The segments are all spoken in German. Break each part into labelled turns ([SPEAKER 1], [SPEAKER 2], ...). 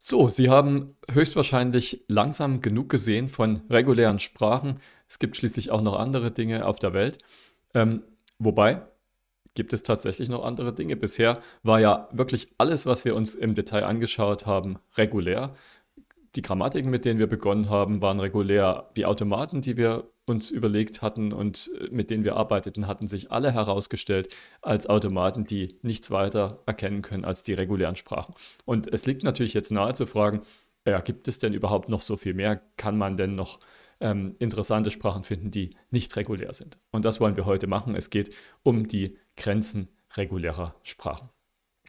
[SPEAKER 1] So, Sie haben höchstwahrscheinlich langsam genug gesehen von regulären Sprachen. Es gibt schließlich auch noch andere Dinge auf der Welt. Ähm, wobei, gibt es tatsächlich noch andere Dinge. Bisher war ja wirklich alles, was wir uns im Detail angeschaut haben, regulär die Grammatiken, mit denen wir begonnen haben, waren regulär. Die Automaten, die wir uns überlegt hatten und äh, mit denen wir arbeiteten, hatten sich alle herausgestellt als Automaten, die nichts weiter erkennen können als die regulären Sprachen. Und es liegt natürlich jetzt nahe zu fragen, ja, gibt es denn überhaupt noch so viel mehr? Kann man denn noch ähm, interessante Sprachen finden, die nicht regulär sind? Und das wollen wir heute machen. Es geht um die Grenzen regulärer Sprachen.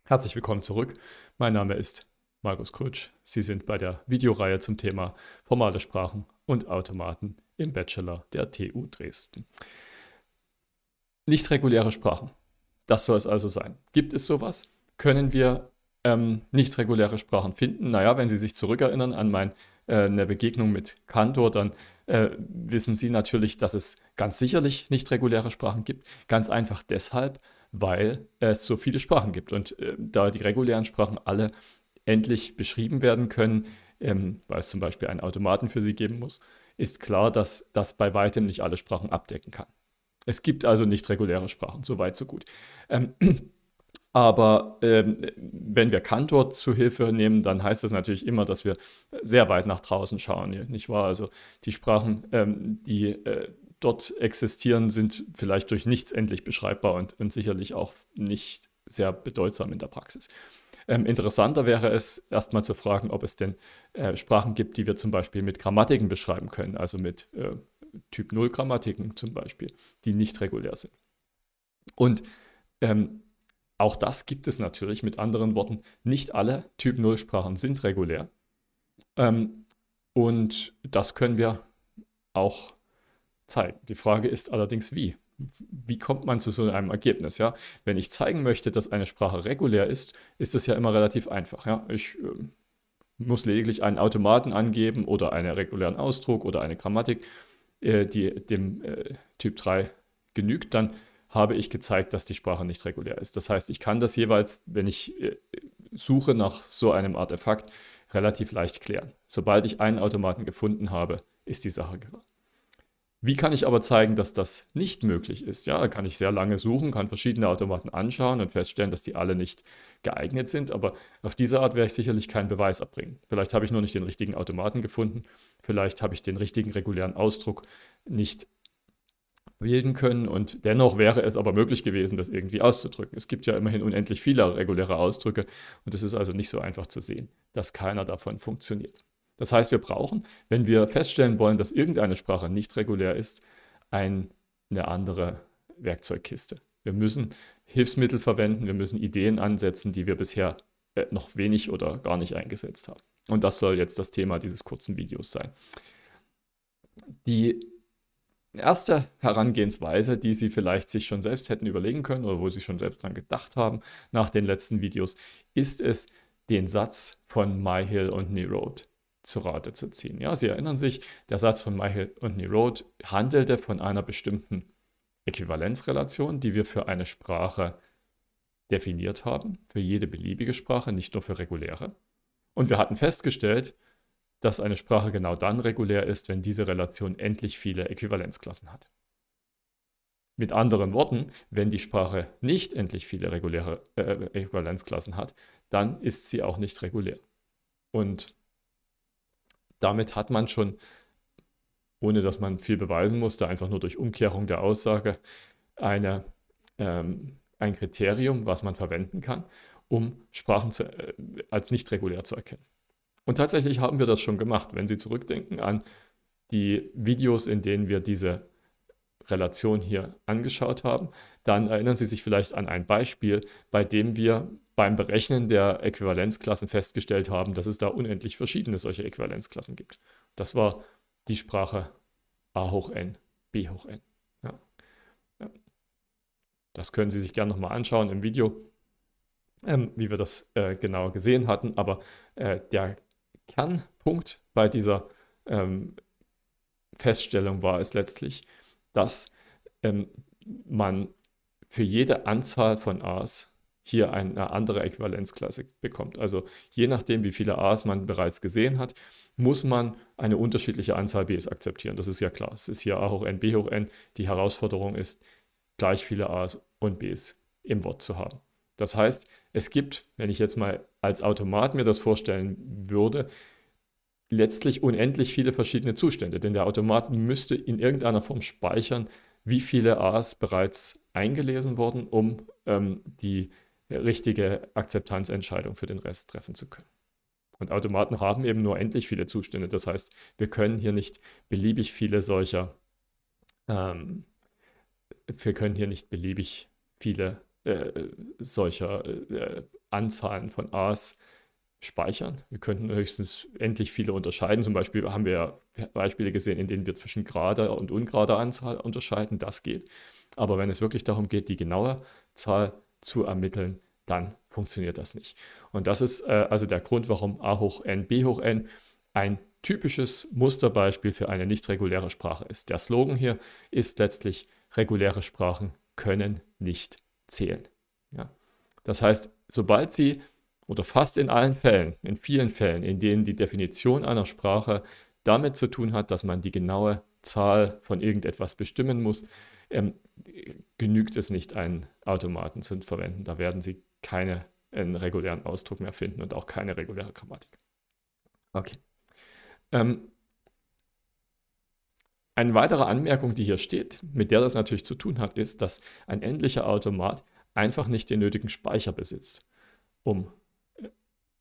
[SPEAKER 1] Herzlich willkommen zurück. Mein Name ist Markus Krutsch. Sie sind bei der Videoreihe zum Thema formale Sprachen und Automaten im Bachelor der TU Dresden. Nicht reguläre Sprachen. Das soll es also sein. Gibt es sowas? Können wir ähm, nicht reguläre Sprachen finden? Naja, wenn Sie sich zurückerinnern an mein äh, eine Begegnung mit Kantor, dann äh, wissen Sie natürlich, dass es ganz sicherlich nicht reguläre Sprachen gibt. Ganz einfach deshalb, weil es so viele Sprachen gibt und äh, da die regulären Sprachen alle endlich beschrieben werden können, ähm, weil es zum Beispiel einen Automaten für sie geben muss, ist klar, dass das bei weitem nicht alle Sprachen abdecken kann. Es gibt also nicht reguläre Sprachen, so weit, so gut. Ähm, aber ähm, wenn wir Kantor zu Hilfe nehmen, dann heißt das natürlich immer, dass wir sehr weit nach draußen schauen, nicht wahr? Also die Sprachen, ähm, die äh, dort existieren, sind vielleicht durch nichts endlich beschreibbar und, und sicherlich auch nicht sehr bedeutsam in der Praxis. Ähm, interessanter wäre es, erstmal zu fragen, ob es denn äh, Sprachen gibt, die wir zum Beispiel mit Grammatiken beschreiben können, also mit äh, Typ 0 Grammatiken zum Beispiel, die nicht regulär sind. Und ähm, auch das gibt es natürlich, mit anderen Worten, nicht alle Typ 0 Sprachen sind regulär. Ähm, und das können wir auch zeigen. Die Frage ist allerdings, wie wie kommt man zu so einem Ergebnis? Ja? Wenn ich zeigen möchte, dass eine Sprache regulär ist, ist es ja immer relativ einfach. Ja? Ich äh, muss lediglich einen Automaten angeben oder einen regulären Ausdruck oder eine Grammatik, äh, die dem äh, Typ 3 genügt. Dann habe ich gezeigt, dass die Sprache nicht regulär ist. Das heißt, ich kann das jeweils, wenn ich äh, suche nach so einem Artefakt, relativ leicht klären. Sobald ich einen Automaten gefunden habe, ist die Sache wie kann ich aber zeigen, dass das nicht möglich ist? Ja, da kann ich sehr lange suchen, kann verschiedene Automaten anschauen und feststellen, dass die alle nicht geeignet sind. Aber auf diese Art werde ich sicherlich keinen Beweis abbringen. Vielleicht habe ich nur nicht den richtigen Automaten gefunden. Vielleicht habe ich den richtigen regulären Ausdruck nicht bilden können. Und dennoch wäre es aber möglich gewesen, das irgendwie auszudrücken. Es gibt ja immerhin unendlich viele reguläre Ausdrücke. Und es ist also nicht so einfach zu sehen, dass keiner davon funktioniert. Das heißt, wir brauchen, wenn wir feststellen wollen, dass irgendeine Sprache nicht regulär ist, eine andere Werkzeugkiste. Wir müssen Hilfsmittel verwenden, wir müssen Ideen ansetzen, die wir bisher äh, noch wenig oder gar nicht eingesetzt haben. Und das soll jetzt das Thema dieses kurzen Videos sein. Die erste Herangehensweise, die Sie vielleicht sich schon selbst hätten überlegen können oder wo Sie schon selbst dran gedacht haben nach den letzten Videos, ist es, den Satz von My Hill und Neroad zu Rate zu ziehen. Ja, Sie erinnern sich, der Satz von Michael und Nirod handelte von einer bestimmten Äquivalenzrelation, die wir für eine Sprache definiert haben, für jede beliebige Sprache, nicht nur für reguläre. Und wir hatten festgestellt, dass eine Sprache genau dann regulär ist, wenn diese Relation endlich viele Äquivalenzklassen hat. Mit anderen Worten, wenn die Sprache nicht endlich viele reguläre äh, Äquivalenzklassen hat, dann ist sie auch nicht regulär. Und damit hat man schon, ohne dass man viel beweisen musste, einfach nur durch Umkehrung der Aussage, eine, ähm, ein Kriterium, was man verwenden kann, um Sprachen zu, äh, als nicht regulär zu erkennen. Und tatsächlich haben wir das schon gemacht. Wenn Sie zurückdenken an die Videos, in denen wir diese Relation hier angeschaut haben, dann erinnern Sie sich vielleicht an ein Beispiel, bei dem wir beim Berechnen der Äquivalenzklassen festgestellt haben, dass es da unendlich verschiedene solche Äquivalenzklassen gibt. Das war die Sprache a hoch n, b hoch n. Ja. Ja. Das können Sie sich gerne nochmal anschauen im Video, ähm, wie wir das äh, genauer gesehen hatten. Aber äh, der Kernpunkt bei dieser ähm, Feststellung war es letztlich, dass ähm, man für jede Anzahl von a's hier eine andere Äquivalenzklasse bekommt. Also je nachdem, wie viele A's man bereits gesehen hat, muss man eine unterschiedliche Anzahl B's akzeptieren. Das ist ja klar. Es ist hier A hoch n, B hoch n. Die Herausforderung ist, gleich viele A's und B's im Wort zu haben. Das heißt, es gibt, wenn ich jetzt mal als Automat mir das vorstellen würde, letztlich unendlich viele verschiedene Zustände, denn der Automat müsste in irgendeiner Form speichern, wie viele A's bereits eingelesen wurden, um ähm, die richtige Akzeptanzentscheidung für den Rest treffen zu können. Und Automaten haben eben nur endlich viele Zustände. Das heißt, wir können hier nicht beliebig viele solcher, ähm, wir können hier nicht beliebig viele äh, solcher äh, Anzahlen von A's speichern. Wir könnten höchstens endlich viele unterscheiden. Zum Beispiel haben wir ja Beispiele gesehen, in denen wir zwischen gerader und ungerader Anzahl unterscheiden. Das geht. Aber wenn es wirklich darum geht, die genaue Zahl zu zu ermitteln, dann funktioniert das nicht. Und das ist äh, also der Grund, warum a hoch n, b hoch n ein typisches Musterbeispiel für eine nicht reguläre Sprache ist. Der Slogan hier ist letztlich, reguläre Sprachen können nicht zählen. Ja? Das heißt, sobald sie oder fast in allen Fällen, in vielen Fällen, in denen die Definition einer Sprache damit zu tun hat, dass man die genaue Zahl von irgendetwas bestimmen muss, ähm, genügt es nicht, einen Automaten zu verwenden. Da werden Sie keinen regulären Ausdruck mehr finden und auch keine reguläre Grammatik. Okay. Ähm, eine weitere Anmerkung, die hier steht, mit der das natürlich zu tun hat, ist, dass ein endlicher Automat einfach nicht den nötigen Speicher besitzt, um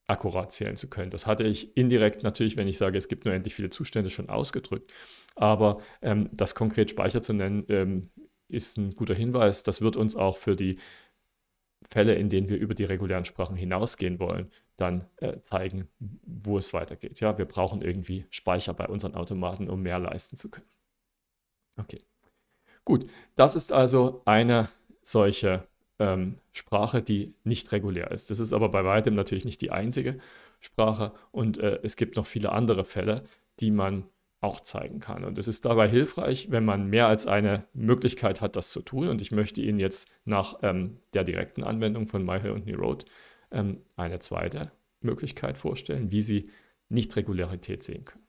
[SPEAKER 1] akkurat zählen zu können. Das hatte ich indirekt natürlich, wenn ich sage, es gibt nur endlich viele Zustände, schon ausgedrückt. Aber ähm, das konkret Speicher zu nennen, ähm, ist ein guter Hinweis. Das wird uns auch für die Fälle, in denen wir über die regulären Sprachen hinausgehen wollen, dann äh, zeigen, wo es weitergeht. Ja, wir brauchen irgendwie Speicher bei unseren Automaten, um mehr leisten zu können. Okay. Gut, das ist also eine solche ähm, Sprache, die nicht regulär ist. Das ist aber bei weitem natürlich nicht die einzige Sprache und äh, es gibt noch viele andere Fälle, die man auch zeigen kann. Und es ist dabei hilfreich, wenn man mehr als eine Möglichkeit hat, das zu tun. Und ich möchte Ihnen jetzt nach ähm, der direkten Anwendung von MyHill und NeRoad ähm, eine zweite Möglichkeit vorstellen, wie Sie Nichtregularität sehen können.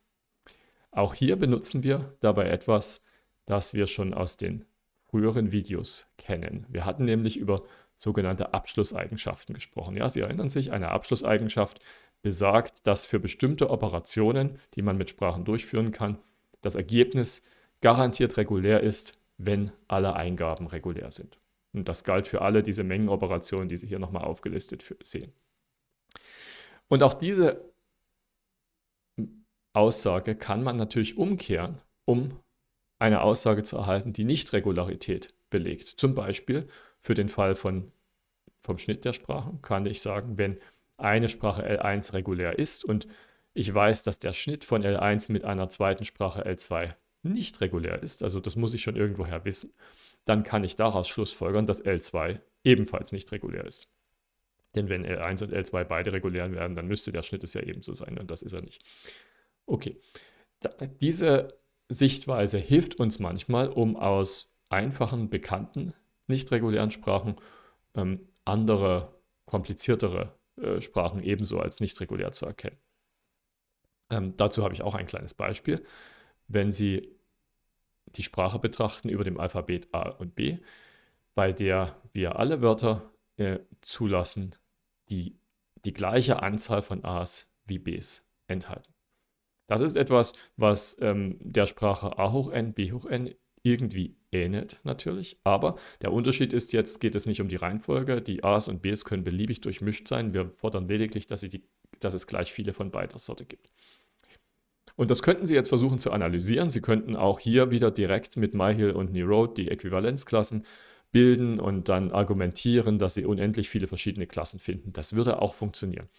[SPEAKER 1] Auch hier benutzen wir dabei etwas, das wir schon aus den früheren Videos kennen. Wir hatten nämlich über sogenannte Abschlusseigenschaften gesprochen. Ja, Sie erinnern sich, eine Abschlusseigenschaft besagt, dass für bestimmte Operationen, die man mit Sprachen durchführen kann, das Ergebnis garantiert regulär ist, wenn alle Eingaben regulär sind. Und das galt für alle diese Mengenoperationen, die Sie hier nochmal aufgelistet für, sehen. Und auch diese Aussage kann man natürlich umkehren, um eine Aussage zu erhalten, die nicht Regularität belegt. Zum Beispiel für den Fall von, vom Schnitt der Sprachen kann ich sagen, wenn eine Sprache L1 regulär ist und ich weiß, dass der Schnitt von L1 mit einer zweiten Sprache L2 nicht regulär ist, also das muss ich schon irgendwoher wissen, dann kann ich daraus schlussfolgern, dass L2 ebenfalls nicht regulär ist. Denn wenn L1 und L2 beide regulär werden, dann müsste der Schnitt es ja ebenso sein und das ist er nicht. Okay, da, diese Sichtweise hilft uns manchmal, um aus einfachen, bekannten, nicht regulären Sprachen ähm, andere, kompliziertere äh, Sprachen ebenso als nicht regulär zu erkennen. Ähm, dazu habe ich auch ein kleines Beispiel. Wenn Sie die Sprache betrachten über dem Alphabet A und B, bei der wir alle Wörter äh, zulassen, die die gleiche Anzahl von A's wie B's enthalten. Das ist etwas, was ähm, der Sprache a hoch n, b hoch n irgendwie ähnelt natürlich, aber der Unterschied ist, jetzt geht es nicht um die Reihenfolge, die A's und B's können beliebig durchmischt sein, wir fordern lediglich, dass, die, dass es gleich viele von beider Sorte gibt. Und das könnten Sie jetzt versuchen zu analysieren. Sie könnten auch hier wieder direkt mit MyHill und Neroad die Äquivalenzklassen bilden und dann argumentieren, dass Sie unendlich viele verschiedene Klassen finden. Das würde auch funktionieren.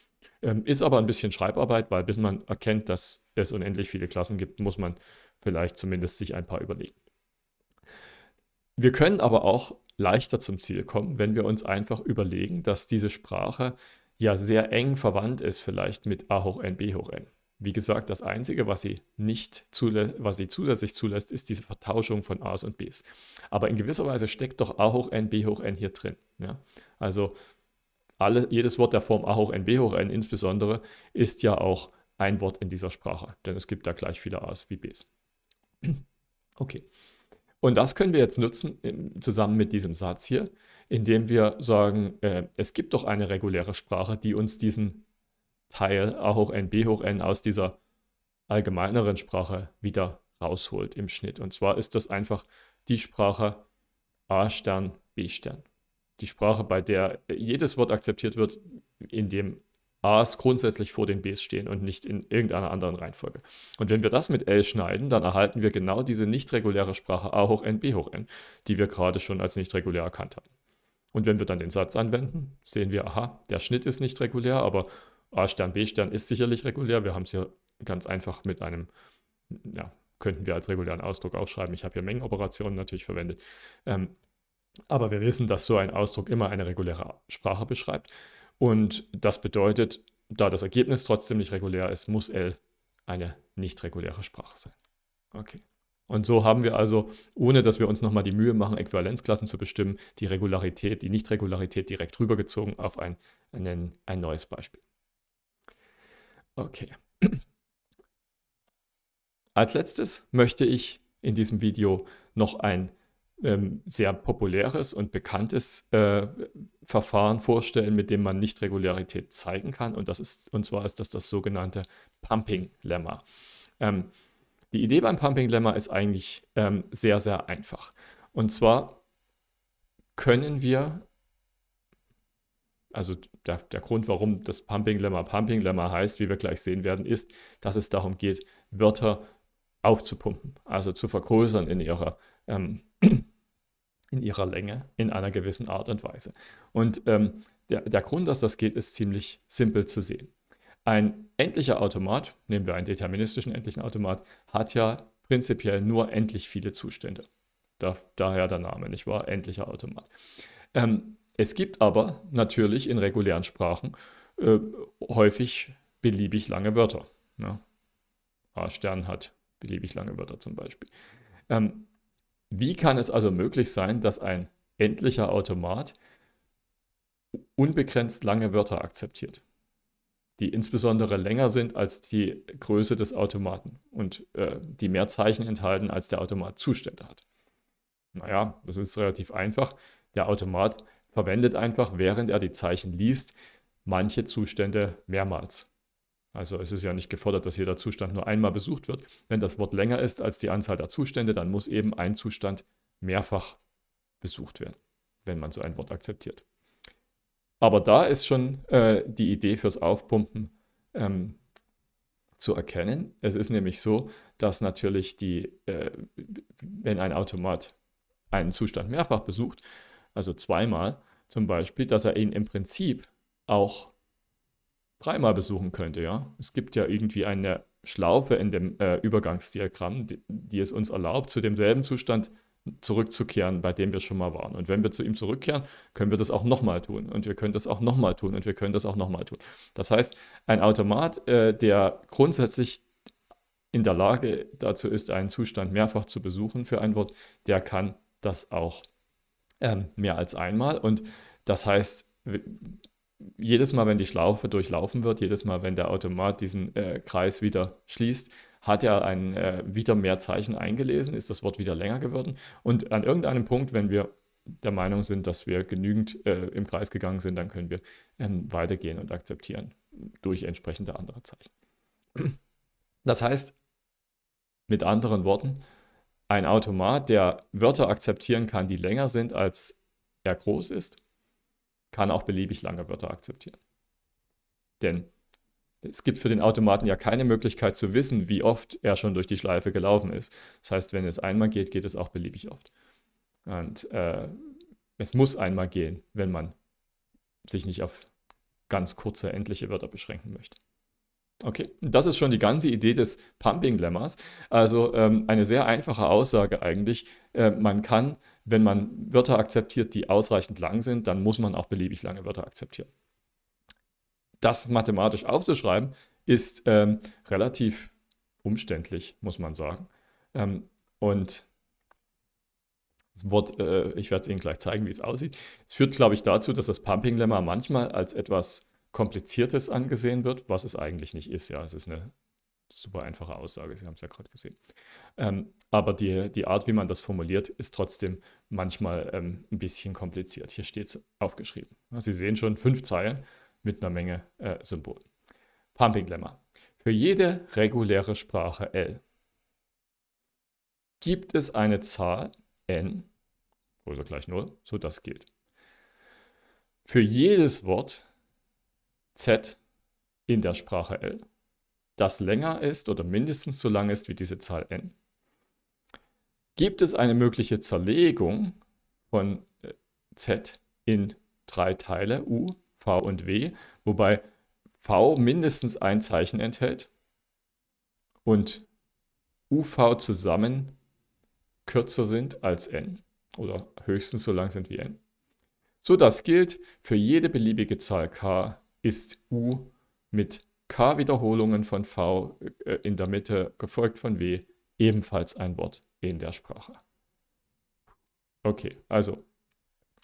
[SPEAKER 1] Ähm, ist aber ein bisschen Schreibarbeit, weil bis man erkennt, dass es unendlich viele Klassen gibt, muss man vielleicht zumindest sich ein paar überlegen. Wir können aber auch leichter zum Ziel kommen, wenn wir uns einfach überlegen, dass diese Sprache ja sehr eng verwandt ist vielleicht mit a hoch n, b hoch n. Wie gesagt, das Einzige, was sie, nicht was sie zusätzlich zulässt, ist diese Vertauschung von a's und b's. Aber in gewisser Weise steckt doch a hoch n, b hoch n hier drin. Ja? Also alle, jedes Wort der Form a hoch n, b hoch n insbesondere ist ja auch ein Wort in dieser Sprache, denn es gibt da gleich viele a's wie b's. Okay. Und das können wir jetzt nutzen zusammen mit diesem Satz hier, indem wir sagen, äh, es gibt doch eine reguläre Sprache, die uns diesen Teil a hoch n, b hoch n aus dieser allgemeineren Sprache wieder rausholt im Schnitt. Und zwar ist das einfach die Sprache a Stern, b Stern die Sprache, bei der jedes Wort akzeptiert wird, in dem A's grundsätzlich vor den B's stehen und nicht in irgendeiner anderen Reihenfolge. Und wenn wir das mit L schneiden, dann erhalten wir genau diese nicht reguläre Sprache A hoch n, B hoch n, die wir gerade schon als nicht regulär erkannt haben. Und wenn wir dann den Satz anwenden, sehen wir, aha, der Schnitt ist nicht regulär, aber A Stern, B Stern ist sicherlich regulär. Wir haben es hier ganz einfach mit einem, ja, könnten wir als regulären Ausdruck aufschreiben. Ich habe hier Mengenoperationen natürlich verwendet. Ähm, aber wir wissen, dass so ein Ausdruck immer eine reguläre Sprache beschreibt. Und das bedeutet, da das Ergebnis trotzdem nicht regulär ist, muss L eine nicht reguläre Sprache sein. Okay. Und so haben wir also, ohne dass wir uns nochmal die Mühe machen, Äquivalenzklassen zu bestimmen, die Regularität, die Nichtregularität direkt rübergezogen auf ein, ein, ein neues Beispiel. Okay. Als letztes möchte ich in diesem Video noch ein ähm, sehr populäres und bekanntes äh, Verfahren vorstellen, mit dem man nicht Regularität zeigen kann. Und, das ist, und zwar ist das das sogenannte Pumping-Lemma. Ähm, die Idee beim Pumping-Lemma ist eigentlich ähm, sehr, sehr einfach. Und zwar können wir, also der, der Grund, warum das Pumping-Lemma Pumping-Lemma heißt, wie wir gleich sehen werden, ist, dass es darum geht, Wörter aufzupumpen, also zu vergrößern in ihrer ähm, in ihrer Länge in einer gewissen Art und Weise. Und ähm, der, der Grund, dass das geht, ist ziemlich simpel zu sehen. Ein endlicher Automat, nehmen wir einen deterministischen endlichen Automat, hat ja prinzipiell nur endlich viele Zustände. Da, daher der Name, nicht wahr? Endlicher Automat. Ähm, es gibt aber natürlich in regulären Sprachen äh, häufig beliebig lange Wörter. Ne? A-Stern hat beliebig lange Wörter zum Beispiel. Ähm, wie kann es also möglich sein, dass ein endlicher Automat unbegrenzt lange Wörter akzeptiert, die insbesondere länger sind als die Größe des Automaten und äh, die mehr Zeichen enthalten, als der Automat Zustände hat? Naja, das ist relativ einfach. Der Automat verwendet einfach, während er die Zeichen liest, manche Zustände mehrmals. Also es ist ja nicht gefordert, dass jeder Zustand nur einmal besucht wird. Wenn das Wort länger ist als die Anzahl der Zustände, dann muss eben ein Zustand mehrfach besucht werden, wenn man so ein Wort akzeptiert. Aber da ist schon äh, die Idee fürs Aufpumpen ähm, zu erkennen. Es ist nämlich so, dass natürlich die, äh, wenn ein Automat einen Zustand mehrfach besucht, also zweimal zum Beispiel, dass er ihn im Prinzip auch dreimal besuchen könnte. Ja? Es gibt ja irgendwie eine Schlaufe in dem äh, Übergangsdiagramm, die, die, es uns erlaubt, zu demselben Zustand zurückzukehren, bei dem wir schon mal waren. Und wenn wir zu ihm zurückkehren, können wir das auch nochmal tun. Und wir können das auch nochmal tun. Und wir können das auch nochmal tun. Das heißt, ein Automat, äh, der grundsätzlich in der Lage dazu ist, einen Zustand mehrfach zu besuchen für ein Wort, der kann das auch ähm, mehr als einmal. Und das heißt, jedes Mal, wenn die Schlaufe durchlaufen wird, jedes Mal, wenn der Automat diesen äh, Kreis wieder schließt, hat er ein, äh, wieder mehr Zeichen eingelesen, ist das Wort wieder länger geworden. Und an irgendeinem Punkt, wenn wir der Meinung sind, dass wir genügend äh, im Kreis gegangen sind, dann können wir ähm, weitergehen und akzeptieren durch entsprechende andere Zeichen. Das heißt, mit anderen Worten, ein Automat, der Wörter akzeptieren kann, die länger sind, als er groß ist, kann auch beliebig lange Wörter akzeptieren. Denn es gibt für den Automaten ja keine Möglichkeit zu wissen, wie oft er schon durch die Schleife gelaufen ist. Das heißt, wenn es einmal geht, geht es auch beliebig oft. Und äh, es muss einmal gehen, wenn man sich nicht auf ganz kurze, endliche Wörter beschränken möchte. Okay, das ist schon die ganze Idee des Pumping-Lemmas. Also ähm, eine sehr einfache Aussage eigentlich. Äh, man kann, wenn man Wörter akzeptiert, die ausreichend lang sind, dann muss man auch beliebig lange Wörter akzeptieren. Das mathematisch aufzuschreiben, ist ähm, relativ umständlich, muss man sagen. Ähm, und das Wort, äh, ich werde es Ihnen gleich zeigen, wie es aussieht. Es führt, glaube ich, dazu, dass das Pumping-Lemma manchmal als etwas Kompliziertes angesehen wird, was es eigentlich nicht ist. Ja, es ist eine super einfache Aussage, Sie haben es ja gerade gesehen. Ähm, aber die, die Art, wie man das formuliert, ist trotzdem manchmal ähm, ein bisschen kompliziert. Hier steht es aufgeschrieben. Sie sehen schon fünf Zeilen mit einer Menge äh, Symbolen. Pumping Lemma. Für jede reguläre Sprache L gibt es eine Zahl n, oder gleich 0, so das gilt. Für jedes Wort z in der Sprache L, das länger ist oder mindestens so lang ist wie diese Zahl n. Gibt es eine mögliche Zerlegung von äh, z in drei Teile u, v und w, wobei v mindestens ein Zeichen enthält und uv zusammen kürzer sind als n oder höchstens so lang sind wie n. So das gilt für jede beliebige Zahl k ist U mit K Wiederholungen von V äh, in der Mitte gefolgt von W ebenfalls ein Wort in der Sprache. Okay, also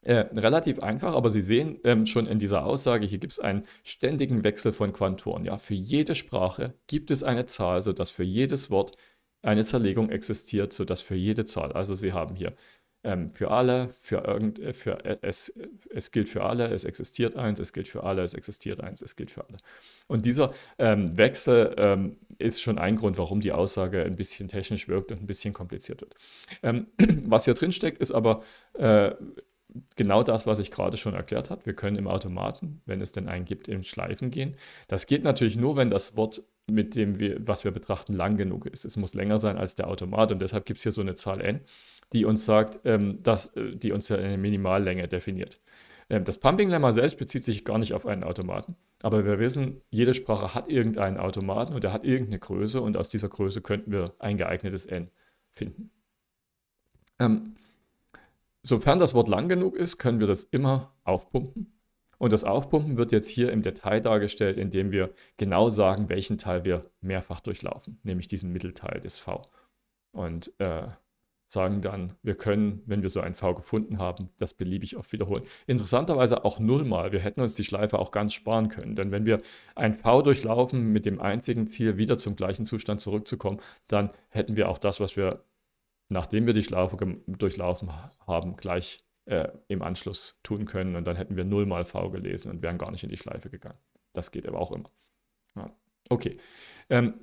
[SPEAKER 1] äh, relativ einfach, aber Sie sehen ähm, schon in dieser Aussage, hier gibt es einen ständigen Wechsel von Quantoren. Ja? Für jede Sprache gibt es eine Zahl, sodass für jedes Wort eine Zerlegung existiert, sodass für jede Zahl, also Sie haben hier ähm, für alle, für irgend, äh, für äh, es, es gilt für alle, es existiert eins, es gilt für alle, es existiert eins, es gilt für alle. Und dieser ähm, Wechsel ähm, ist schon ein Grund, warum die Aussage ein bisschen technisch wirkt und ein bisschen kompliziert wird. Ähm, was hier drin steckt, ist aber äh, genau das, was ich gerade schon erklärt habe. Wir können im Automaten, wenn es denn einen gibt, in Schleifen gehen. Das geht natürlich nur, wenn das Wort mit dem, wir, was wir betrachten, lang genug ist. Es muss länger sein als der Automat und deshalb gibt es hier so eine Zahl n, die uns sagt, ähm, dass, äh, die uns ja eine Minimallänge definiert. Ähm, das Pumping-Lemma selbst bezieht sich gar nicht auf einen Automaten, aber wir wissen, jede Sprache hat irgendeinen Automaten und der hat irgendeine Größe und aus dieser Größe könnten wir ein geeignetes n finden. Ähm, sofern das Wort lang genug ist, können wir das immer aufpumpen und das Aufpumpen wird jetzt hier im Detail dargestellt, indem wir genau sagen, welchen Teil wir mehrfach durchlaufen, nämlich diesen Mittelteil des V. Und äh, sagen dann, wir können, wenn wir so ein V gefunden haben, das beliebig oft wiederholen. Interessanterweise auch nullmal. Wir hätten uns die Schleife auch ganz sparen können. Denn wenn wir ein V durchlaufen mit dem einzigen Ziel, wieder zum gleichen Zustand zurückzukommen, dann hätten wir auch das, was wir, nachdem wir die Schleife durchlaufen haben, gleich äh, im Anschluss tun können und dann hätten wir 0 mal V gelesen und wären gar nicht in die Schleife gegangen. Das geht aber auch immer. Ja. Okay. Ähm,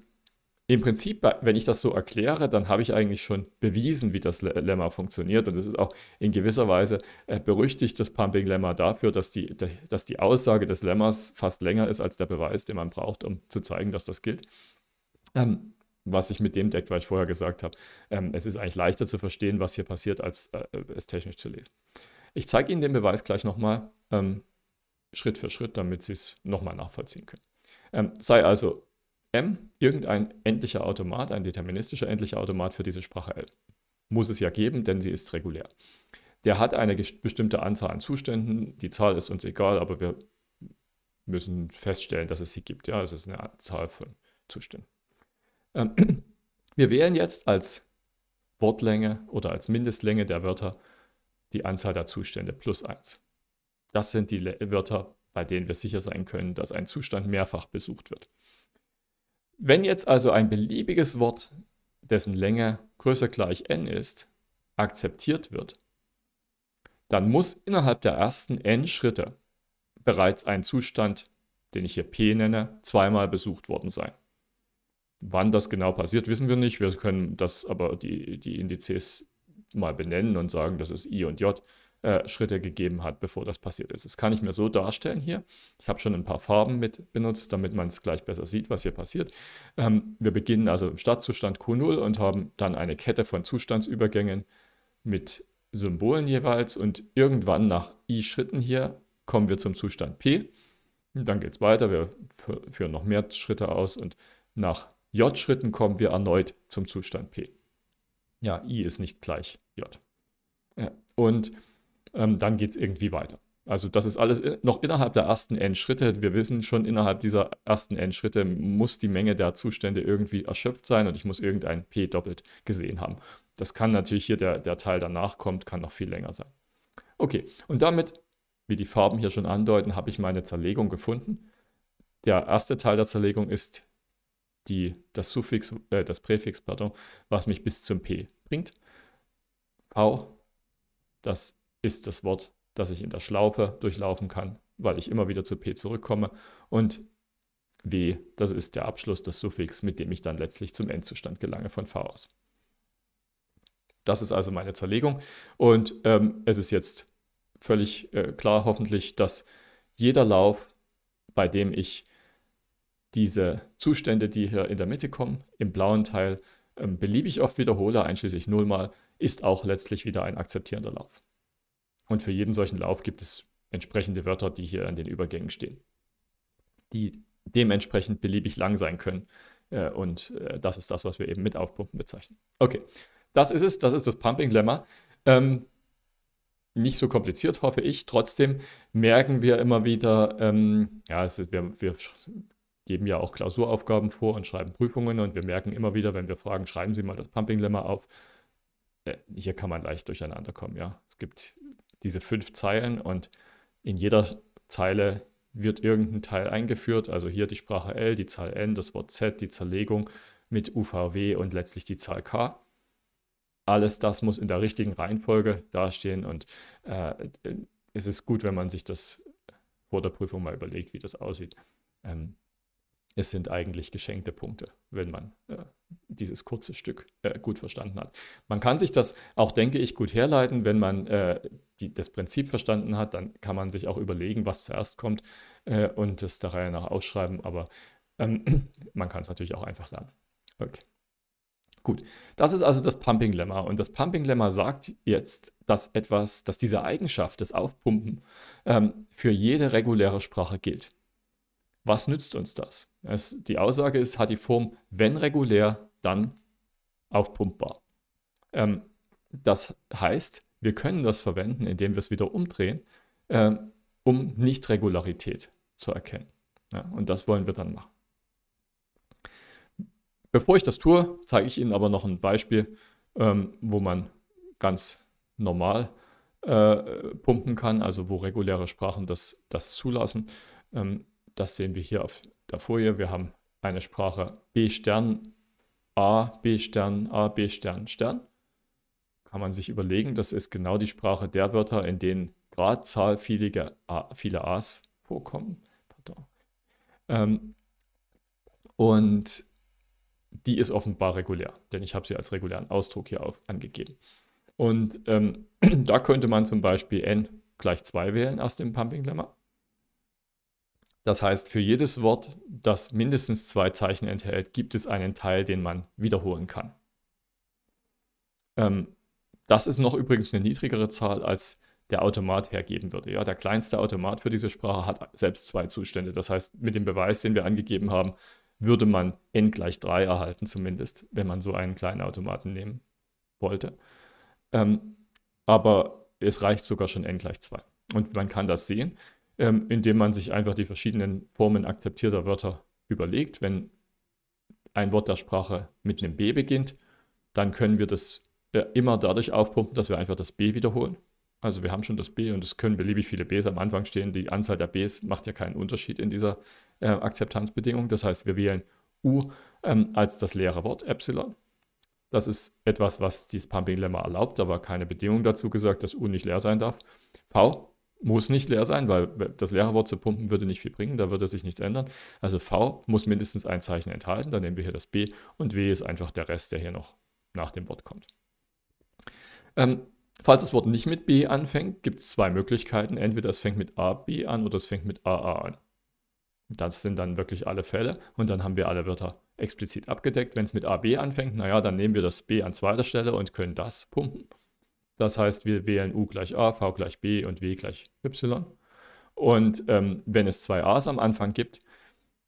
[SPEAKER 1] Im Prinzip, wenn ich das so erkläre, dann habe ich eigentlich schon bewiesen, wie das Lemma funktioniert. Und es ist auch in gewisser Weise äh, berüchtigt, das Pumping-Lemma dafür, dass die, de, dass die Aussage des Lemmas fast länger ist als der Beweis, den man braucht, um zu zeigen, dass das gilt. Ähm, was sich mit dem deckt, was ich vorher gesagt habe. Ähm, es ist eigentlich leichter zu verstehen, was hier passiert, als äh, es technisch zu lesen. Ich zeige Ihnen den Beweis gleich nochmal ähm, Schritt für Schritt, damit Sie es nochmal nachvollziehen können. Ähm, sei also M irgendein endlicher Automat, ein deterministischer endlicher Automat für diese Sprache L. Muss es ja geben, denn sie ist regulär. Der hat eine bestimmte Anzahl an Zuständen. Die Zahl ist uns egal, aber wir müssen feststellen, dass es sie gibt. Ja, es ist eine Zahl von Zuständen. Ähm, wir wählen jetzt als Wortlänge oder als Mindestlänge der Wörter die Anzahl der Zustände plus 1. Das sind die Wörter, bei denen wir sicher sein können, dass ein Zustand mehrfach besucht wird. Wenn jetzt also ein beliebiges Wort, dessen Länge größer gleich n ist, akzeptiert wird, dann muss innerhalb der ersten n Schritte bereits ein Zustand, den ich hier p nenne, zweimal besucht worden sein. Wann das genau passiert, wissen wir nicht. Wir können das aber die, die Indizes mal benennen und sagen, dass es I und J äh, Schritte gegeben hat, bevor das passiert ist. Das kann ich mir so darstellen hier. Ich habe schon ein paar Farben mit benutzt, damit man es gleich besser sieht, was hier passiert. Ähm, wir beginnen also im Startzustand Q0 und haben dann eine Kette von Zustandsübergängen mit Symbolen jeweils und irgendwann nach i Schritten hier kommen wir zum Zustand P. Und dann geht es weiter, wir führen noch mehr Schritte aus und nach J-Schritten kommen wir erneut zum Zustand P. Ja, I ist nicht gleich J. Ja. Und ähm, dann geht es irgendwie weiter. Also das ist alles äh, noch innerhalb der ersten N-Schritte. Wir wissen schon, innerhalb dieser ersten N-Schritte muss die Menge der Zustände irgendwie erschöpft sein und ich muss irgendein P doppelt gesehen haben. Das kann natürlich hier der, der Teil danach kommt, kann noch viel länger sein. Okay, und damit, wie die Farben hier schon andeuten, habe ich meine Zerlegung gefunden. Der erste Teil der Zerlegung ist die, das Suffix, äh, das Präfix, pardon, was mich bis zum P bringt. V, das ist das Wort, das ich in der Schlaufe durchlaufen kann, weil ich immer wieder zu P zurückkomme. Und W, das ist der Abschluss, das Suffix, mit dem ich dann letztlich zum Endzustand gelange von V aus. Das ist also meine Zerlegung. Und ähm, es ist jetzt völlig äh, klar, hoffentlich, dass jeder Lauf, bei dem ich diese Zustände, die hier in der Mitte kommen, im blauen Teil ähm, beliebig oft wiederhole, einschließlich nullmal, ist auch letztlich wieder ein akzeptierender Lauf. Und für jeden solchen Lauf gibt es entsprechende Wörter, die hier in den Übergängen stehen, die dementsprechend beliebig lang sein können. Äh, und äh, das ist das, was wir eben mit Aufpumpen bezeichnen. Okay, das ist es, das ist das Pumping-Lemma. Ähm, nicht so kompliziert, hoffe ich. Trotzdem merken wir immer wieder, ähm, ja, ist, wir, wir, geben ja auch Klausuraufgaben vor und schreiben Prüfungen und wir merken immer wieder, wenn wir fragen, schreiben Sie mal das Pumping Lemma auf. Äh, hier kann man leicht durcheinander kommen, ja. Es gibt diese fünf Zeilen und in jeder Zeile wird irgendein Teil eingeführt, also hier die Sprache L, die Zahl N, das Wort Z, die Zerlegung mit UVW und letztlich die Zahl K. Alles das muss in der richtigen Reihenfolge dastehen und äh, es ist gut, wenn man sich das vor der Prüfung mal überlegt, wie das aussieht. Ähm, es sind eigentlich geschenkte Punkte, wenn man äh, dieses kurze Stück äh, gut verstanden hat. Man kann sich das auch, denke ich, gut herleiten. Wenn man äh, die, das Prinzip verstanden hat, dann kann man sich auch überlegen, was zuerst kommt äh, und es der Reihe nach ausschreiben. Aber ähm, man kann es natürlich auch einfach lernen. Okay. Gut, das ist also das Pumping Lemma. Und das Pumping Lemma sagt jetzt, dass etwas, dass diese Eigenschaft des Aufpumpen ähm, für jede reguläre Sprache gilt. Was nützt uns das? Es, die Aussage ist, hat die Form, wenn regulär, dann aufpumpbar. Ähm, das heißt, wir können das verwenden, indem wir es wieder umdrehen, ähm, um Nichtregularität zu erkennen. Ja, und das wollen wir dann machen. Bevor ich das tue, zeige ich Ihnen aber noch ein Beispiel, ähm, wo man ganz normal äh, pumpen kann, also wo reguläre Sprachen das, das zulassen. Ähm, das sehen wir hier auf der Folie. Wir haben eine Sprache B Stern, A, B Stern, A, B Stern, Stern. Kann man sich überlegen, das ist genau die Sprache der Wörter, in denen Gradzahl viele, A, viele A's vorkommen. Ähm, und die ist offenbar regulär, denn ich habe sie als regulären Ausdruck hier auf, angegeben. Und ähm, da könnte man zum Beispiel n gleich 2 wählen aus dem Pumping-Lemma. Das heißt, für jedes Wort, das mindestens zwei Zeichen enthält, gibt es einen Teil, den man wiederholen kann. Ähm, das ist noch übrigens eine niedrigere Zahl, als der Automat hergeben würde. Ja, der kleinste Automat für diese Sprache hat selbst zwei Zustände. Das heißt, mit dem Beweis, den wir angegeben haben, würde man n gleich 3 erhalten, zumindest, wenn man so einen kleinen Automaten nehmen wollte. Ähm, aber es reicht sogar schon n gleich 2. Und man kann das sehen ähm, indem man sich einfach die verschiedenen Formen akzeptierter Wörter überlegt. Wenn ein Wort der Sprache mit einem B beginnt, dann können wir das äh, immer dadurch aufpumpen, dass wir einfach das B wiederholen. Also wir haben schon das B und es können beliebig viele Bs am Anfang stehen. Die Anzahl der Bs macht ja keinen Unterschied in dieser äh, Akzeptanzbedingung. Das heißt, wir wählen U ähm, als das leere Wort Epsilon. Das ist etwas, was dieses Pumping-Lemma erlaubt, aber keine Bedingung dazu gesagt, dass U nicht leer sein darf. V muss nicht leer sein, weil das leere Wort zu pumpen würde nicht viel bringen, da würde sich nichts ändern. Also V muss mindestens ein Zeichen enthalten, dann nehmen wir hier das B und W ist einfach der Rest, der hier noch nach dem Wort kommt. Ähm, falls das Wort nicht mit B anfängt, gibt es zwei Möglichkeiten. Entweder es fängt mit AB an oder es fängt mit AA an. Das sind dann wirklich alle Fälle und dann haben wir alle Wörter explizit abgedeckt. Wenn es mit AB anfängt, naja, dann nehmen wir das B an zweiter Stelle und können das pumpen. Das heißt, wir wählen U gleich A, V gleich B und W gleich Y. Und ähm, wenn es zwei A's am Anfang gibt,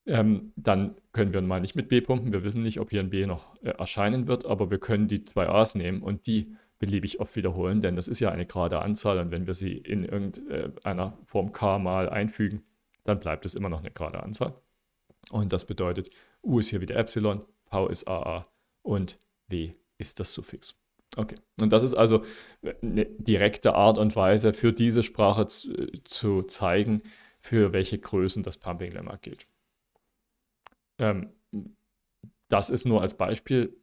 [SPEAKER 1] ähm, dann können wir mal nicht mit B pumpen. Wir wissen nicht, ob hier ein B noch äh, erscheinen wird, aber wir können die zwei A's nehmen und die beliebig oft wiederholen, denn das ist ja eine gerade Anzahl und wenn wir sie in irgendeiner Form k mal einfügen, dann bleibt es immer noch eine gerade Anzahl. Und das bedeutet, U ist hier wieder Epsilon, V ist AA und W ist das Suffix. Okay, und das ist also äh, eine direkte Art und Weise für diese Sprache zu, äh, zu zeigen, für welche Größen das Pumping-Lemma gilt. Ähm, das ist nur als Beispiel.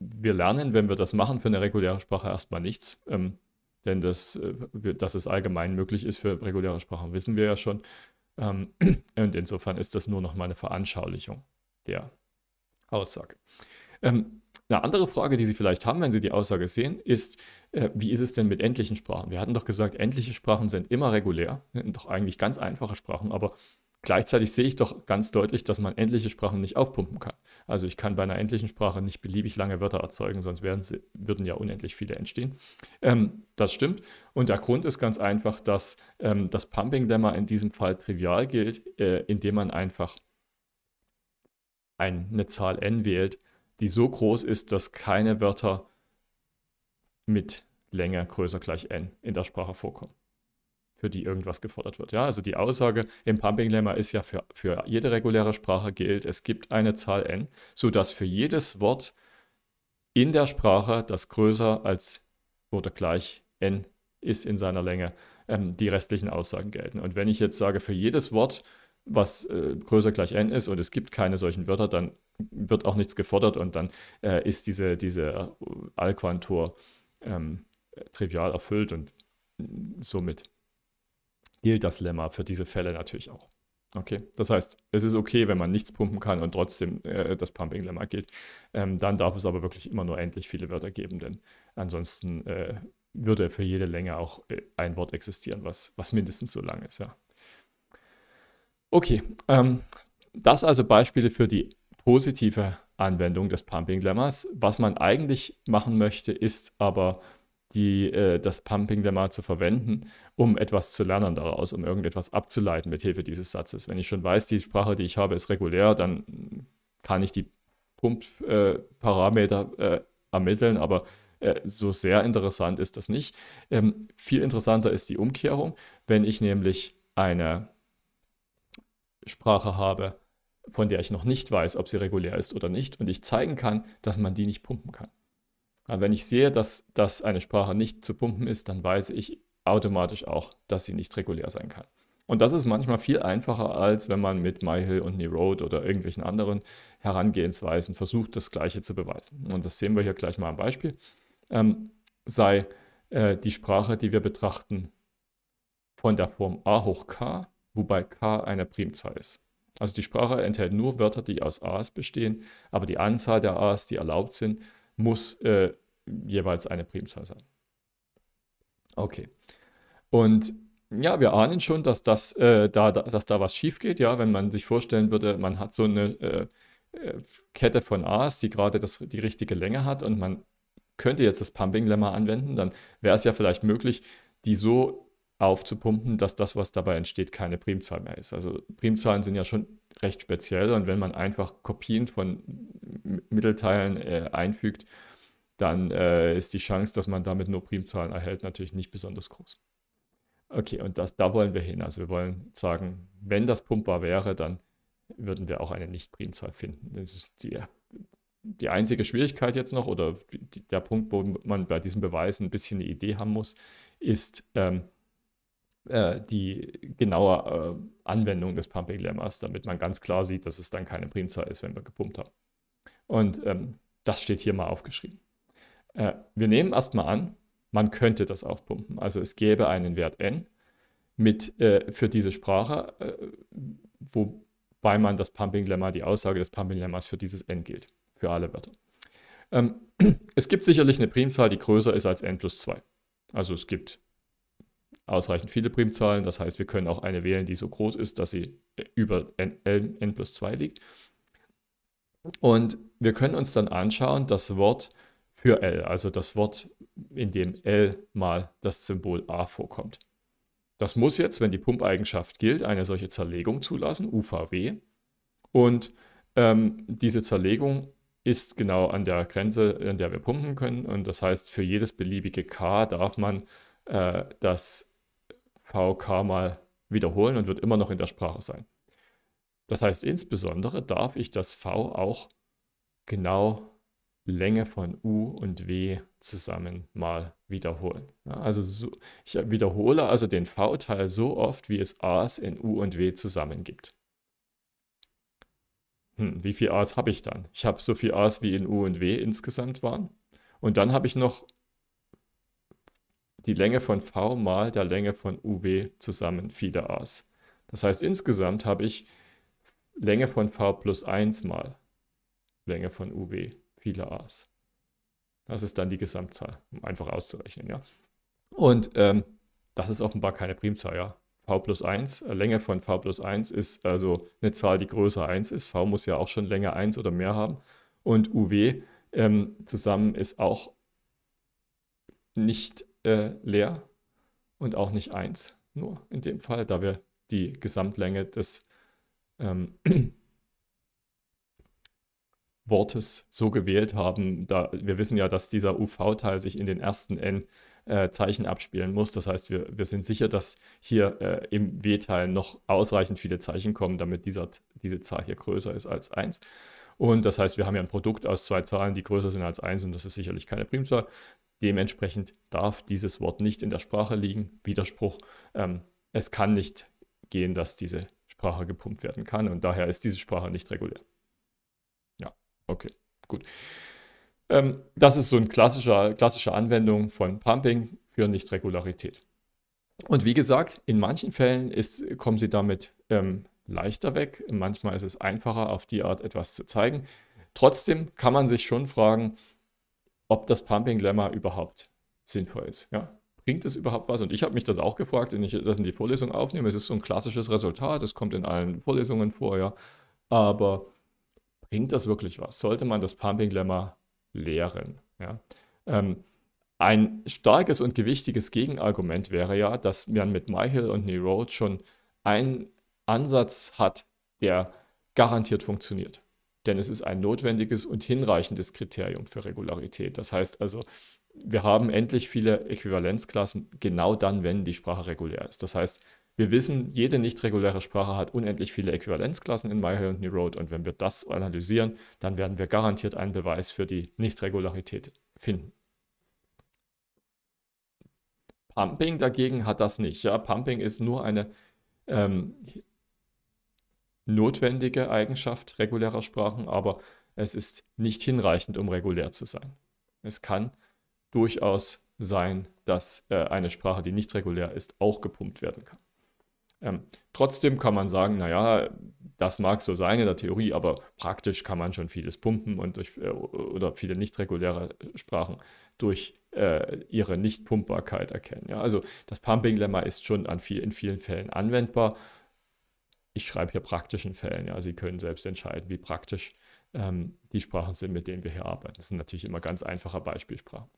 [SPEAKER 1] Wir lernen, wenn wir das machen, für eine reguläre Sprache erstmal nichts. Ähm, denn das, äh, dass es allgemein möglich ist für reguläre Sprachen, wissen wir ja schon. Ähm, und insofern ist das nur noch mal eine Veranschaulichung der Aussage. Ähm, eine andere Frage, die Sie vielleicht haben, wenn Sie die Aussage sehen, ist, äh, wie ist es denn mit endlichen Sprachen? Wir hatten doch gesagt, endliche Sprachen sind immer regulär, sind ne, doch eigentlich ganz einfache Sprachen, aber gleichzeitig sehe ich doch ganz deutlich, dass man endliche Sprachen nicht aufpumpen kann. Also ich kann bei einer endlichen Sprache nicht beliebig lange Wörter erzeugen, sonst sie, würden ja unendlich viele entstehen. Ähm, das stimmt. Und der Grund ist ganz einfach, dass ähm, das Pumping dämmer in diesem Fall trivial gilt, äh, indem man einfach eine Zahl n wählt die so groß ist, dass keine Wörter mit Länge größer gleich n in der Sprache vorkommen, für die irgendwas gefordert wird. Ja, also die Aussage im Pumping-Lemma ist ja für, für jede reguläre Sprache gilt, es gibt eine Zahl n, sodass für jedes Wort in der Sprache, das größer als oder gleich n ist in seiner Länge, ähm, die restlichen Aussagen gelten. Und wenn ich jetzt sage, für jedes Wort, was äh, größer gleich n ist und es gibt keine solchen Wörter, dann wird auch nichts gefordert und dann äh, ist diese, diese äh, Alquantor ähm, trivial erfüllt und mm, somit gilt das Lemma für diese Fälle natürlich auch. Okay, das heißt, es ist okay, wenn man nichts pumpen kann und trotzdem äh, das Pumping-Lemma gilt. Ähm, dann darf es aber wirklich immer nur endlich viele Wörter geben, denn ansonsten äh, würde für jede Länge auch äh, ein Wort existieren, was, was mindestens so lang ist, ja. Okay, ähm, das also Beispiele für die positive Anwendung des Pumping-Lemmas. Was man eigentlich machen möchte, ist aber die, äh, das Pumping-Lemma zu verwenden, um etwas zu lernen daraus, um irgendetwas abzuleiten mit Hilfe dieses Satzes. Wenn ich schon weiß, die Sprache, die ich habe, ist regulär, dann kann ich die Pump-Parameter äh, äh, ermitteln, aber äh, so sehr interessant ist das nicht. Ähm, viel interessanter ist die Umkehrung, wenn ich nämlich eine Sprache habe, von der ich noch nicht weiß, ob sie regulär ist oder nicht, und ich zeigen kann, dass man die nicht pumpen kann. Aber wenn ich sehe, dass, dass eine Sprache nicht zu pumpen ist, dann weiß ich automatisch auch, dass sie nicht regulär sein kann. Und das ist manchmal viel einfacher, als wenn man mit MyHill und Neroad oder irgendwelchen anderen Herangehensweisen versucht, das Gleiche zu beweisen. Und das sehen wir hier gleich mal am Beispiel. Ähm, sei äh, die Sprache, die wir betrachten, von der Form a hoch k, wobei k eine Primzahl ist. Also die Sprache enthält nur Wörter, die aus A's bestehen, aber die Anzahl der A's, die erlaubt sind, muss äh, jeweils eine Primzahl sein. Okay. Und ja, wir ahnen schon, dass, das, äh, da, dass da was schief geht. Ja, wenn man sich vorstellen würde, man hat so eine äh, äh, Kette von A's, die gerade das, die richtige Länge hat und man könnte jetzt das Pumping-Lemma anwenden, dann wäre es ja vielleicht möglich, die so aufzupumpen, dass das, was dabei entsteht, keine Primzahl mehr ist. Also Primzahlen sind ja schon recht speziell und wenn man einfach Kopien von Mittelteilen äh, einfügt, dann äh, ist die Chance, dass man damit nur Primzahlen erhält, natürlich nicht besonders groß. Okay, und das, da wollen wir hin. Also wir wollen sagen, wenn das pumpbar wäre, dann würden wir auch eine Nicht-Primzahl finden. Das ist die, die einzige Schwierigkeit jetzt noch oder die, der Punkt, wo man bei diesem Beweis ein bisschen eine Idee haben muss, ist, ähm, äh, die genaue äh, Anwendung des Pumping Lemmas, damit man ganz klar sieht, dass es dann keine Primzahl ist, wenn wir gepumpt haben. Und ähm, das steht hier mal aufgeschrieben. Äh, wir nehmen erstmal an, man könnte das aufpumpen. Also es gäbe einen Wert n mit, äh, für diese Sprache, äh, wobei man das Pumping Lemma, die Aussage des Pumping Lemmas für dieses n gilt, für alle Wörter. Ähm, es gibt sicherlich eine Primzahl, die größer ist als n plus 2. Also es gibt ausreichend viele Primzahlen. Das heißt, wir können auch eine wählen, die so groß ist, dass sie äh, über n, n, n plus 2 liegt. Und wir können uns dann anschauen, das Wort für L, also das Wort, in dem L mal das Symbol A vorkommt. Das muss jetzt, wenn die Pumpeigenschaft gilt, eine solche Zerlegung zulassen, UVW. Und ähm, diese Zerlegung ist genau an der Grenze, an der wir pumpen können. Und das heißt, für jedes beliebige K darf man äh, das VK mal wiederholen und wird immer noch in der Sprache sein. Das heißt, insbesondere darf ich das V auch genau Länge von U und W zusammen mal wiederholen. Ja, also so, ich wiederhole also den V-Teil so oft, wie es A's in U und W zusammen gibt. Hm, wie viele A's habe ich dann? Ich habe so viele A's, wie in U und W insgesamt waren. Und dann habe ich noch die Länge von V mal der Länge von UW zusammen viele As. Das heißt, insgesamt habe ich Länge von V plus 1 mal Länge von UW viele A's. Das ist dann die Gesamtzahl, um einfach auszurechnen, ja. Und ähm, das ist offenbar keine Primzahl, ja. V plus 1, äh, Länge von V plus 1 ist also eine Zahl, die größer 1 ist. V muss ja auch schon Länge 1 oder mehr haben. Und UW ähm, zusammen ist auch nicht äh, leer und auch nicht 1 nur in dem Fall, da wir die Gesamtlänge des ähm, Wortes so gewählt haben. Da, wir wissen ja, dass dieser UV-Teil sich in den ersten n äh, Zeichen abspielen muss. Das heißt, wir, wir sind sicher, dass hier äh, im W-Teil noch ausreichend viele Zeichen kommen, damit dieser, diese Zahl hier größer ist als 1. Und das heißt, wir haben ja ein Produkt aus zwei Zahlen, die größer sind als 1 und das ist sicherlich keine Primzahl. Dementsprechend darf dieses Wort nicht in der Sprache liegen. Widerspruch. Ähm, es kann nicht gehen, dass diese Sprache gepumpt werden kann und daher ist diese Sprache nicht regulär. Ja, okay, gut. Ähm, das ist so eine klassische, klassische Anwendung von Pumping für Nichtregularität. Und wie gesagt, in manchen Fällen ist, kommen sie damit ähm, leichter weg. Manchmal ist es einfacher, auf die Art etwas zu zeigen. Trotzdem kann man sich schon fragen, ob das Pumping Lemma überhaupt sinnvoll ist. Ja? Bringt es überhaupt was? Und ich habe mich das auch gefragt, wenn ich das in die Vorlesung aufnehme. Es ist so ein klassisches Resultat, es kommt in allen Vorlesungen vor, ja. Aber bringt das wirklich was? Sollte man das Pumping Lemma lehren? Ja? Ähm, ein starkes und gewichtiges Gegenargument wäre ja, dass man mit MyHill und New schon einen Ansatz hat, der garantiert funktioniert denn es ist ein notwendiges und hinreichendes Kriterium für Regularität. Das heißt also, wir haben endlich viele Äquivalenzklassen genau dann, wenn die Sprache regulär ist. Das heißt, wir wissen, jede nicht reguläre Sprache hat unendlich viele Äquivalenzklassen in MyHill und NewRoad und wenn wir das analysieren, dann werden wir garantiert einen Beweis für die Nichtregularität finden. Pumping dagegen hat das nicht. Ja? Pumping ist nur eine ähm, notwendige Eigenschaft regulärer Sprachen, aber es ist nicht hinreichend, um regulär zu sein. Es kann durchaus sein, dass äh, eine Sprache, die nicht regulär ist, auch gepumpt werden kann. Ähm, trotzdem kann man sagen, naja, das mag so sein in der Theorie, aber praktisch kann man schon vieles pumpen und durch, äh, oder viele nicht reguläre Sprachen durch äh, ihre Nichtpumpbarkeit erkennen. Ja? Also das Pumping-Lemma ist schon viel, in vielen Fällen anwendbar ich schreibe hier praktischen Fällen. Ja, Sie können selbst entscheiden, wie praktisch ähm, die Sprachen sind, mit denen wir hier arbeiten. Das sind natürlich immer ganz einfache Beispielsprachen.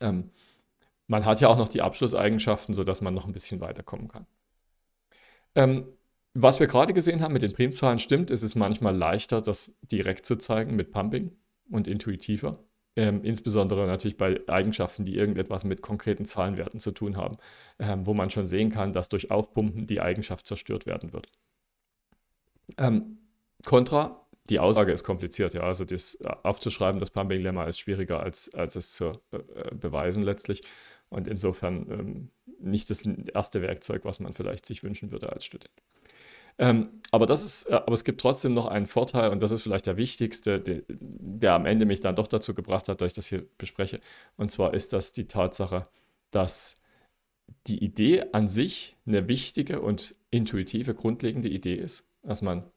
[SPEAKER 1] Ähm, man hat ja auch noch die Abschlusseigenschaften, sodass man noch ein bisschen weiterkommen kann. Ähm, was wir gerade gesehen haben mit den Primzahlen stimmt, es ist manchmal leichter, das direkt zu zeigen mit Pumping und intuitiver ähm, insbesondere natürlich bei Eigenschaften, die irgendetwas mit konkreten Zahlenwerten zu tun haben, ähm, wo man schon sehen kann, dass durch Aufpumpen die Eigenschaft zerstört werden wird. Ähm, kontra, die Aussage ist kompliziert, ja, also das äh, aufzuschreiben, das Pumping-Lemma ist schwieriger, als, als es zu äh, äh beweisen letztlich und insofern ähm, nicht das erste Werkzeug, was man vielleicht sich wünschen würde als Student. Ähm, aber, das ist, äh, aber es gibt trotzdem noch einen Vorteil und das ist vielleicht der wichtigste, der, der am Ende mich dann doch dazu gebracht hat, dass ich das hier bespreche. Und zwar ist das die Tatsache, dass die Idee an sich eine wichtige und intuitive, grundlegende Idee ist, dass man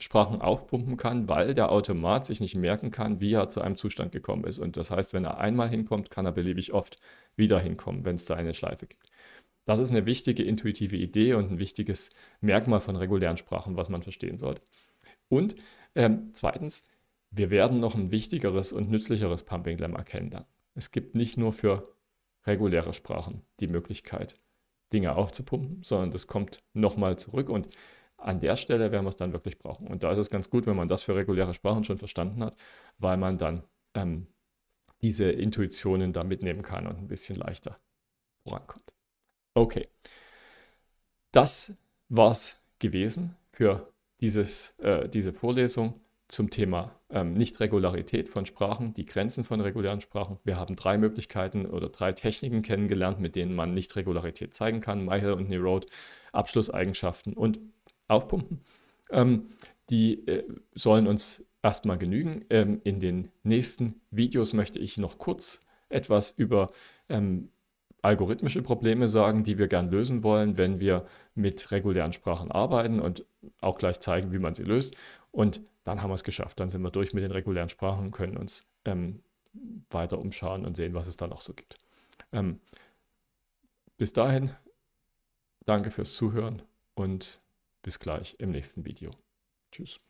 [SPEAKER 1] Sprachen aufpumpen kann, weil der Automat sich nicht merken kann, wie er zu einem Zustand gekommen ist. Und das heißt, wenn er einmal hinkommt, kann er beliebig oft wieder hinkommen, wenn es da eine Schleife gibt. Das ist eine wichtige intuitive Idee und ein wichtiges Merkmal von regulären Sprachen, was man verstehen sollte. Und ähm, zweitens, wir werden noch ein wichtigeres und nützlicheres Pumping Grammar kennenlernen. Es gibt nicht nur für reguläre Sprachen die Möglichkeit, Dinge aufzupumpen, sondern das kommt nochmal zurück und an der Stelle werden wir es dann wirklich brauchen. Und da ist es ganz gut, wenn man das für reguläre Sprachen schon verstanden hat, weil man dann ähm, diese Intuitionen da mitnehmen kann und ein bisschen leichter vorankommt. Okay. Das war's gewesen für dieses, äh, diese Vorlesung zum Thema ähm, Nichtregularität von Sprachen, die Grenzen von regulären Sprachen. Wir haben drei Möglichkeiten oder drei Techniken kennengelernt, mit denen man Nichtregularität zeigen kann. MyHill und Neroad, Abschlusseigenschaften und Aufpumpen. Ähm, die äh, sollen uns erstmal genügen. Ähm, in den nächsten Videos möchte ich noch kurz etwas über ähm, algorithmische Probleme sagen, die wir gern lösen wollen, wenn wir mit regulären Sprachen arbeiten und auch gleich zeigen, wie man sie löst. Und dann haben wir es geschafft. Dann sind wir durch mit den regulären Sprachen und können uns ähm, weiter umschauen und sehen, was es da noch so gibt. Ähm, bis dahin, danke fürs Zuhören und bis gleich im nächsten Video. Tschüss.